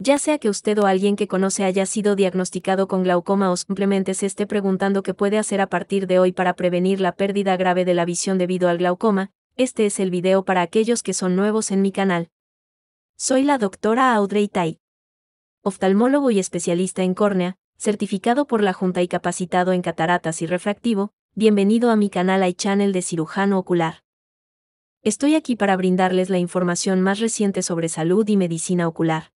ya sea que usted o alguien que conoce haya sido diagnosticado con glaucoma o simplemente se esté preguntando qué puede hacer a partir de hoy para prevenir la pérdida grave de la visión debido al glaucoma, este es el video para aquellos que son nuevos en mi canal. Soy la doctora Audrey Tai, oftalmólogo y especialista en córnea, certificado por la Junta y capacitado en cataratas y refractivo, bienvenido a mi canal channel de cirujano ocular. Estoy aquí para brindarles la información más reciente sobre salud y medicina ocular.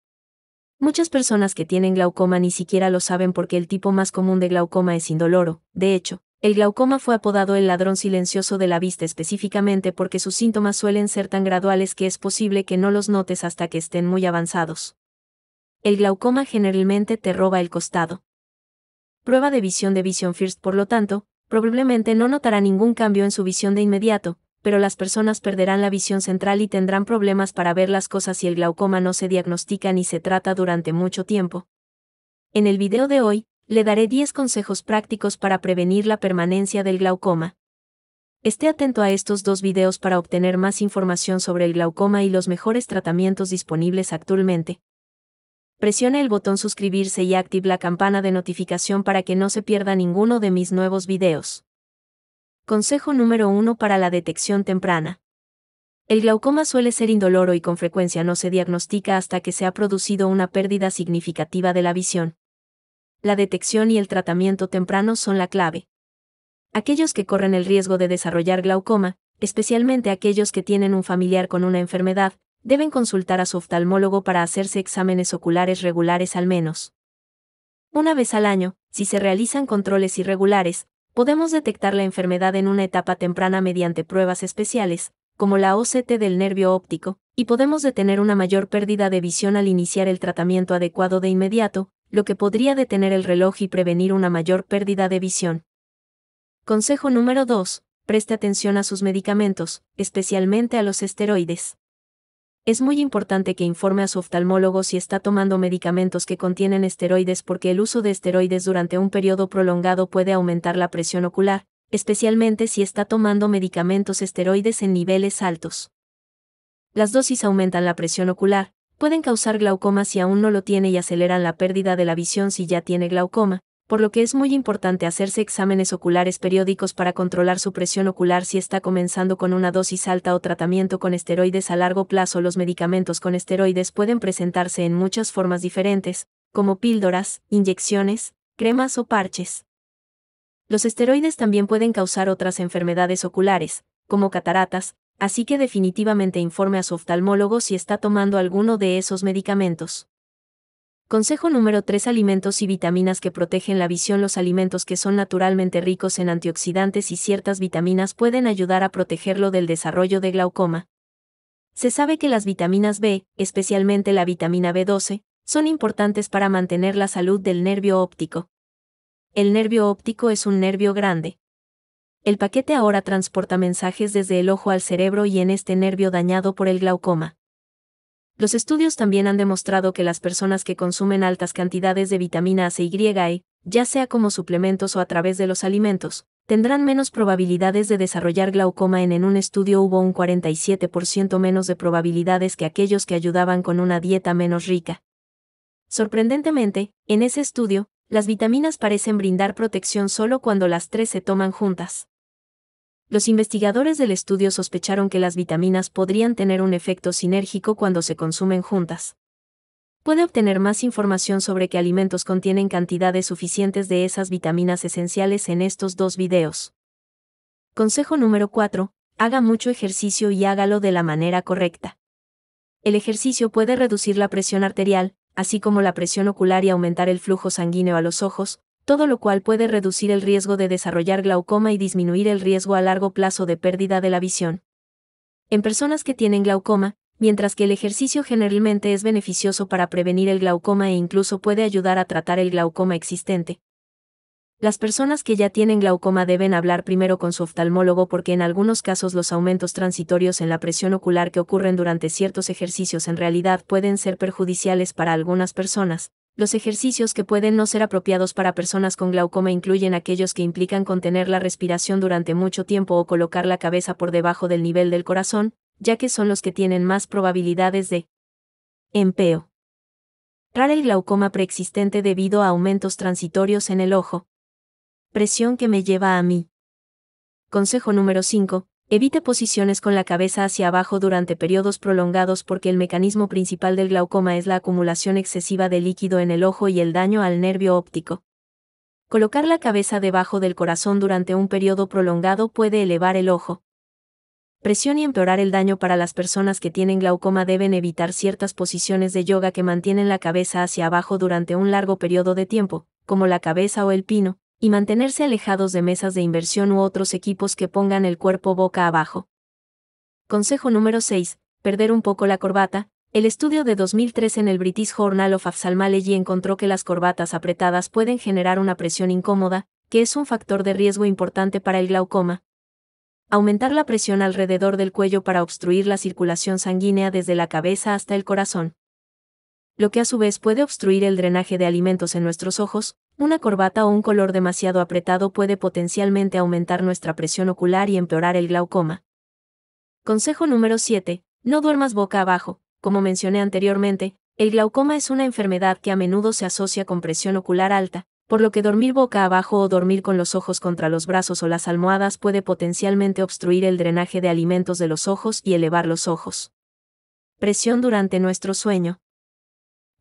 Muchas personas que tienen glaucoma ni siquiera lo saben porque el tipo más común de glaucoma es indoloro. De hecho, el glaucoma fue apodado el ladrón silencioso de la vista específicamente porque sus síntomas suelen ser tan graduales que es posible que no los notes hasta que estén muy avanzados. El glaucoma generalmente te roba el costado. Prueba de visión de Vision First, por lo tanto, probablemente no notará ningún cambio en su visión de inmediato, pero las personas perderán la visión central y tendrán problemas para ver las cosas si el glaucoma no se diagnostica ni se trata durante mucho tiempo. En el video de hoy, le daré 10 consejos prácticos para prevenir la permanencia del glaucoma. Esté atento a estos dos videos para obtener más información sobre el glaucoma y los mejores tratamientos disponibles actualmente. Presione el botón suscribirse y active la campana de notificación para que no se pierda ninguno de mis nuevos videos. Consejo número 1 para la detección temprana. El glaucoma suele ser indoloro y con frecuencia no se diagnostica hasta que se ha producido una pérdida significativa de la visión. La detección y el tratamiento temprano son la clave. Aquellos que corren el riesgo de desarrollar glaucoma, especialmente aquellos que tienen un familiar con una enfermedad, deben consultar a su oftalmólogo para hacerse exámenes oculares regulares al menos. Una vez al año, si se realizan controles irregulares, podemos detectar la enfermedad en una etapa temprana mediante pruebas especiales, como la OCT del nervio óptico, y podemos detener una mayor pérdida de visión al iniciar el tratamiento adecuado de inmediato, lo que podría detener el reloj y prevenir una mayor pérdida de visión. Consejo número 2. Preste atención a sus medicamentos, especialmente a los esteroides es muy importante que informe a su oftalmólogo si está tomando medicamentos que contienen esteroides porque el uso de esteroides durante un periodo prolongado puede aumentar la presión ocular, especialmente si está tomando medicamentos esteroides en niveles altos. Las dosis aumentan la presión ocular, pueden causar glaucoma si aún no lo tiene y aceleran la pérdida de la visión si ya tiene glaucoma, por lo que es muy importante hacerse exámenes oculares periódicos para controlar su presión ocular si está comenzando con una dosis alta o tratamiento con esteroides a largo plazo. Los medicamentos con esteroides pueden presentarse en muchas formas diferentes, como píldoras, inyecciones, cremas o parches. Los esteroides también pueden causar otras enfermedades oculares, como cataratas, así que definitivamente informe a su oftalmólogo si está tomando alguno de esos medicamentos. Consejo número 3 Alimentos y vitaminas que protegen la visión Los alimentos que son naturalmente ricos en antioxidantes y ciertas vitaminas pueden ayudar a protegerlo del desarrollo de glaucoma. Se sabe que las vitaminas B, especialmente la vitamina B12, son importantes para mantener la salud del nervio óptico. El nervio óptico es un nervio grande. El paquete ahora transporta mensajes desde el ojo al cerebro y en este nervio dañado por el glaucoma los estudios también han demostrado que las personas que consumen altas cantidades de vitamina C y e, ya sea como suplementos o a través de los alimentos, tendrán menos probabilidades de desarrollar glaucoma en en un estudio hubo un 47% menos de probabilidades que aquellos que ayudaban con una dieta menos rica. Sorprendentemente, en ese estudio, las vitaminas parecen brindar protección solo cuando las tres se toman juntas los investigadores del estudio sospecharon que las vitaminas podrían tener un efecto sinérgico cuando se consumen juntas. Puede obtener más información sobre qué alimentos contienen cantidades suficientes de esas vitaminas esenciales en estos dos videos. Consejo número 4. Haga mucho ejercicio y hágalo de la manera correcta. El ejercicio puede reducir la presión arterial, así como la presión ocular y aumentar el flujo sanguíneo a los ojos, todo lo cual puede reducir el riesgo de desarrollar glaucoma y disminuir el riesgo a largo plazo de pérdida de la visión. En personas que tienen glaucoma, mientras que el ejercicio generalmente es beneficioso para prevenir el glaucoma e incluso puede ayudar a tratar el glaucoma existente. Las personas que ya tienen glaucoma deben hablar primero con su oftalmólogo porque en algunos casos los aumentos transitorios en la presión ocular que ocurren durante ciertos ejercicios en realidad pueden ser perjudiciales para algunas personas, los ejercicios que pueden no ser apropiados para personas con glaucoma incluyen aquellos que implican contener la respiración durante mucho tiempo o colocar la cabeza por debajo del nivel del corazón, ya que son los que tienen más probabilidades de empeo. Rara el glaucoma preexistente debido a aumentos transitorios en el ojo. Presión que me lleva a mí. Consejo número 5. Evite posiciones con la cabeza hacia abajo durante periodos prolongados porque el mecanismo principal del glaucoma es la acumulación excesiva de líquido en el ojo y el daño al nervio óptico. Colocar la cabeza debajo del corazón durante un periodo prolongado puede elevar el ojo. Presión y empeorar el daño para las personas que tienen glaucoma deben evitar ciertas posiciones de yoga que mantienen la cabeza hacia abajo durante un largo periodo de tiempo, como la cabeza o el pino, y mantenerse alejados de mesas de inversión u otros equipos que pongan el cuerpo boca abajo. Consejo número 6. Perder un poco la corbata. El estudio de 2003 en el British Journal of Ophthalmology encontró que las corbatas apretadas pueden generar una presión incómoda, que es un factor de riesgo importante para el glaucoma. Aumentar la presión alrededor del cuello para obstruir la circulación sanguínea desde la cabeza hasta el corazón lo que a su vez puede obstruir el drenaje de alimentos en nuestros ojos, una corbata o un color demasiado apretado puede potencialmente aumentar nuestra presión ocular y empeorar el glaucoma. Consejo número 7. No duermas boca abajo. Como mencioné anteriormente, el glaucoma es una enfermedad que a menudo se asocia con presión ocular alta, por lo que dormir boca abajo o dormir con los ojos contra los brazos o las almohadas puede potencialmente obstruir el drenaje de alimentos de los ojos y elevar los ojos. Presión durante nuestro sueño.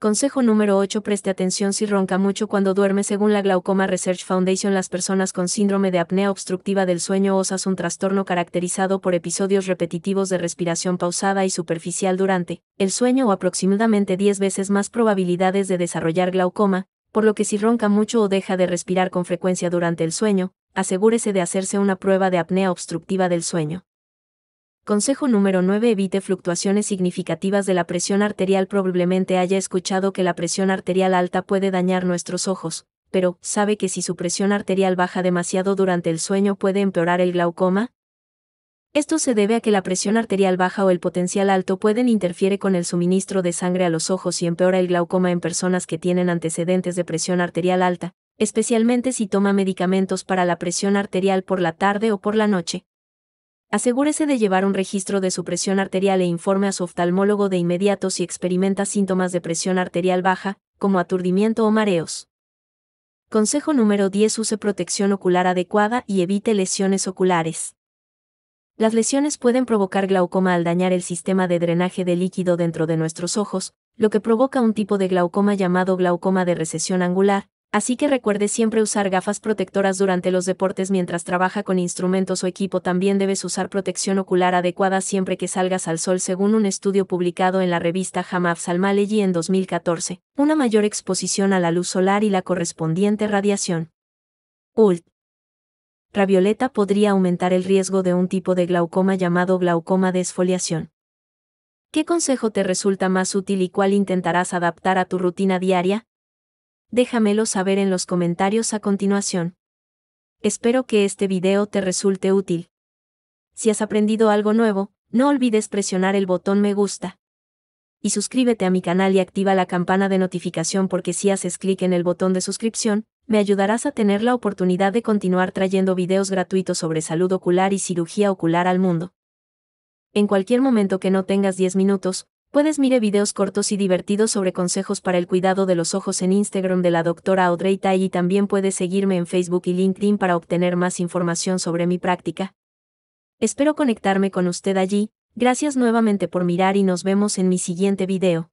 Consejo número 8. Preste atención si ronca mucho cuando duerme. Según la Glaucoma Research Foundation, las personas con síndrome de apnea obstructiva del sueño OSAS, un trastorno caracterizado por episodios repetitivos de respiración pausada y superficial durante el sueño o aproximadamente 10 veces más probabilidades de desarrollar glaucoma, por lo que si ronca mucho o deja de respirar con frecuencia durante el sueño, asegúrese de hacerse una prueba de apnea obstructiva del sueño. Consejo número 9. Evite fluctuaciones significativas de la presión arterial. Probablemente haya escuchado que la presión arterial alta puede dañar nuestros ojos, pero ¿sabe que si su presión arterial baja demasiado durante el sueño puede empeorar el glaucoma? Esto se debe a que la presión arterial baja o el potencial alto pueden interfiere con el suministro de sangre a los ojos y empeora el glaucoma en personas que tienen antecedentes de presión arterial alta, especialmente si toma medicamentos para la presión arterial por la tarde o por la noche. Asegúrese de llevar un registro de su presión arterial e informe a su oftalmólogo de inmediato si experimenta síntomas de presión arterial baja, como aturdimiento o mareos. Consejo número 10. Use protección ocular adecuada y evite lesiones oculares. Las lesiones pueden provocar glaucoma al dañar el sistema de drenaje de líquido dentro de nuestros ojos, lo que provoca un tipo de glaucoma llamado glaucoma de recesión angular, Así que recuerde siempre usar gafas protectoras durante los deportes mientras trabaja con instrumentos o equipo. También debes usar protección ocular adecuada siempre que salgas al sol, según un estudio publicado en la revista Hamaf Salmaleji en 2014. Una mayor exposición a la luz solar y la correspondiente radiación. ULT. Ravioleta podría aumentar el riesgo de un tipo de glaucoma llamado glaucoma de esfoliación. ¿Qué consejo te resulta más útil y cuál intentarás adaptar a tu rutina diaria? déjamelo saber en los comentarios a continuación. Espero que este video te resulte útil. Si has aprendido algo nuevo, no olvides presionar el botón me gusta. Y suscríbete a mi canal y activa la campana de notificación porque si haces clic en el botón de suscripción, me ayudarás a tener la oportunidad de continuar trayendo videos gratuitos sobre salud ocular y cirugía ocular al mundo. En cualquier momento que no tengas 10 minutos, Puedes mire videos cortos y divertidos sobre consejos para el cuidado de los ojos en Instagram de la doctora Audrey Tai y también puedes seguirme en Facebook y LinkedIn para obtener más información sobre mi práctica. Espero conectarme con usted allí, gracias nuevamente por mirar y nos vemos en mi siguiente video.